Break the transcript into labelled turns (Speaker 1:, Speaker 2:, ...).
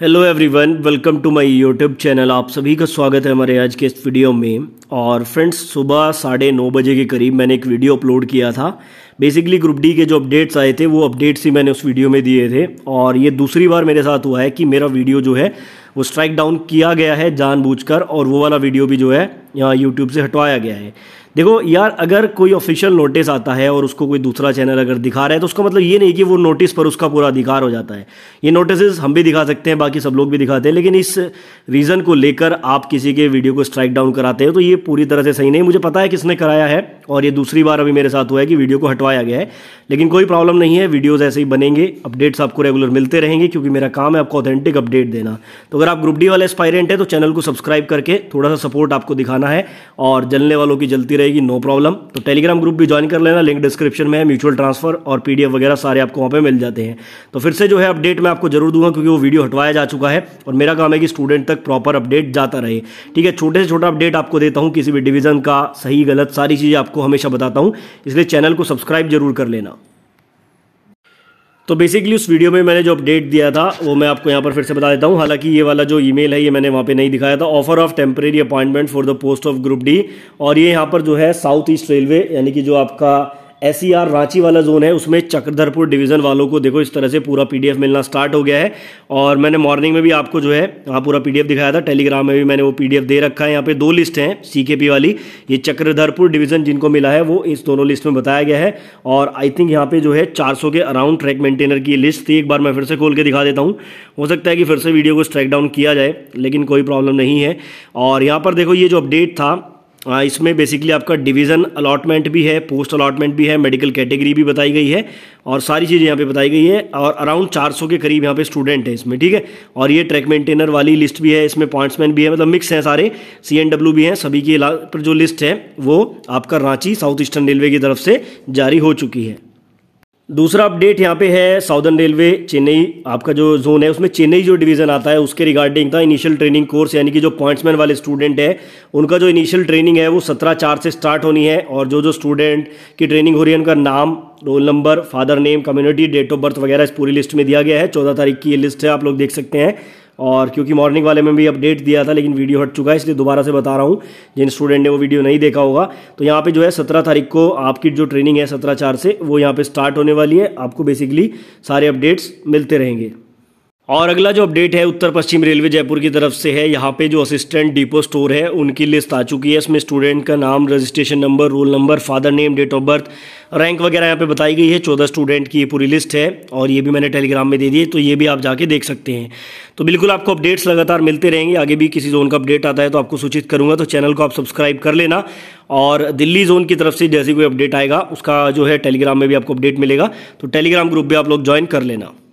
Speaker 1: hello everyone welcome to my YouTube channel आप सभी का स्वागत है हमारे आज के इस वीडियो में और फ्रेंड्स सुबह साढ़े नौ बजे के करीब मैंने एक वीडियो अपलोड किया था बेसिकली ग्रुप डी के जो अपडेट्स आए थे वो अपडेट्स ही मैंने उस वीडियो में दिए थे और ये दूसरी बार मेरे साथ हुआ है कि मेरा वीडियो जो है वो स्ट्राइक डाउन किया गया है जानबूझकर और वो वाला वीडियो भी जो है यहाँ यूट्यूब से हटवाया गया है देखो यार अगर कोई ऑफिशियल नोटिस आता है और उसको कोई दूसरा चैनल अगर दिखा रहा है तो उसका मतलब ये नहीं कि वो नोटिस पर उसका पूरा अधिकार हो जाता है ये नोटिस हम भी दिखा सकते हैं बाकी सब लोग भी दिखाते हैं लेकिन इस रीज़न को लेकर आप किसी के वीडियो को स्ट्राइक डाउन कराते हैं तो ये पूरी तरह से सही नहीं मुझे पता है किसने कराया है और ये दूसरी बार अभी मेरे साथ हुआ है कि वीडियो को हटवाया गया है लेकिन कोई प्रॉब्लम नहीं है वीडियोज़ ऐसे ही बनेंगे अपडेट्स आपको रेगुलर मिलते रहेंगे क्योंकि मेरा काम है आपको ऑथेंटिक अपडेट देना तो अगर आप ग्रुप डी वाले एस्पायरेंट है तो चैनल को सब्सक्राइब करके थोड़ा सा सपोर्ट आपको दिखाना है और जलने वालों की जलती रहे रहेगी नो प्रॉब्लम तो टेलीग्राम ग्रुप भी ज्वाइन कर लेना लिंक डिस्क्रिप्शन में है म्यूचुअल ट्रांसफर और पीडीएफ वगैरह सारे आपको वहाँ पे मिल जाते हैं तो फिर से जो है अपडेट मैं आपको जरूर दूंगा क्योंकि वो वीडियो हटवाया जा चुका है और मेरा काम है कि स्टूडेंट तक प्रॉपर अपडेट जाता रहे ठीक है छोटे से छोटा अपडेट आपको देता हूँ किसी भी डिवीजन का सही गलत सारी चीज़ें आपको हमेशा बताता हूँ इसलिए चैनल को सब्सक्राइब जरूर कर लेना तो बेसिकली उस वीडियो में मैंने जो अपडेट दिया था वो मैं आपको यहाँ पर फिर से बता देता हूँ हालांकि ये वाला जो ईमेल है ये मैंने वहाँ पे नहीं दिखाया था offer of temporary appointment for the post of group D और ये यहाँ पर जो है साउथ ईस्ट रेलवे यानी कि जो आपका एस e रांची वाला जोन है उसमें चक्रधरपुर डिवीज़न वालों को देखो इस तरह से पूरा पी मिलना स्टार्ट हो गया है और मैंने मॉर्निंग में भी आपको जो है वहाँ पूरा पी दिखाया था टेलीग्राम में भी मैंने वो पी दे रखा है यहाँ पे दो लिस्ट हैं सी वाली ये चक्रधरपुर डिवीज़न जिनको मिला है वो इस दोनों लिस्ट में बताया गया है और आई थिंक यहाँ पे जो है चार के अराउंड ट्रैक मेंटेनर की लिस्ट थी एक बार मैं फिर से खोल के दिखा देता हूँ हो सकता है कि फिर से वीडियो को स्ट्रैक डाउन किया जाए लेकिन कोई प्रॉब्लम नहीं है और यहाँ पर देखो ये जो अपडेट था हाँ, इसमें बेसिकली आपका डिवीज़न अलॉटमेंट भी है पोस्ट अलॉटमेंट भी है मेडिकल कैटेगरी भी बताई गई है और सारी चीज़ें यहाँ पे बताई गई हैं और अराउंड 400 के करीब यहाँ पे स्टूडेंट हैं इसमें ठीक है और ये ट्रैक मेंटेनर वाली लिस्ट भी है इसमें पॉइंट्समैन भी है मतलब मिक्स हैं सारे सी एन डब्ल्यू भी हैं सभी की जो लिस्ट है वो आपका रांची साउथ ईस्टर्न रेलवे की तरफ से जारी हो चुकी है दूसरा अपडेट यहाँ पे है साउदर्न रेलवे चेन्नई आपका जो जोन है उसमें चेन्नई जो डिवीज़न आता है उसके रिगार्डिंग था इनिशियल ट्रेनिंग कोर्स यानी कि जो पॉइंट्समैन वाले स्टूडेंट है उनका जो इनिशियल ट्रेनिंग है वो सत्रह चार से स्टार्ट होनी है और जो जो स्टूडेंट की ट्रेनिंग हो रही है उनका नाम roll number father name community date of birth वगैरह इस पूरी लिस्ट में दिया गया है चौदह तारीख की ये लिस्ट है आप लोग देख सकते हैं और क्योंकि मॉर्निंग वाले में भी अपडेट दिया था लेकिन वीडियो हट चुका है इसलिए दोबारा से बता रहा हूँ जिन स्टूडेंट ने वो वीडियो नहीं देखा होगा तो यहाँ पे जो है सत्रह तारीख को आपकी जो ट्रेनिंग है सत्रह चार से वो यहाँ पे स्टार्ट होने वाली है आपको बेसिकली सारे अपडेट्स मिलते रहेंगे और अगला जो अपडेट है उत्तर पश्चिम रेलवे जयपुर की तरफ से है यहाँ पे जो असिस्टेंट डिपो स्टोर है उनकी लिस्ट आ चुकी है इसमें स्टूडेंट का नाम registration number roll number father name date of birth rank वगैरह यहाँ पे बताई गई है चौदह स्टूडेंट की ये पूरी लिस्ट है और ये भी मैंने टेलीग्राम में दे दी है तो ये भी आप जाके देख सकते हैं तो बिल्कुल आपको अपडेट्स लगातार मिलते रहेंगे आगे भी किसी जोन का अपडेट आता है तो आपको सूचित करूँगा तो चैनल को आप सब्सक्राइब कर लेना और दिल्ली जोन की तरफ से जैसे कोई अपडेट आएगा उसका जो है टेलीग्राम में भी आपको अपडेट मिलेगा तो टेलीग्राम ग्रुप भी आप लोग ज्वाइन कर लेना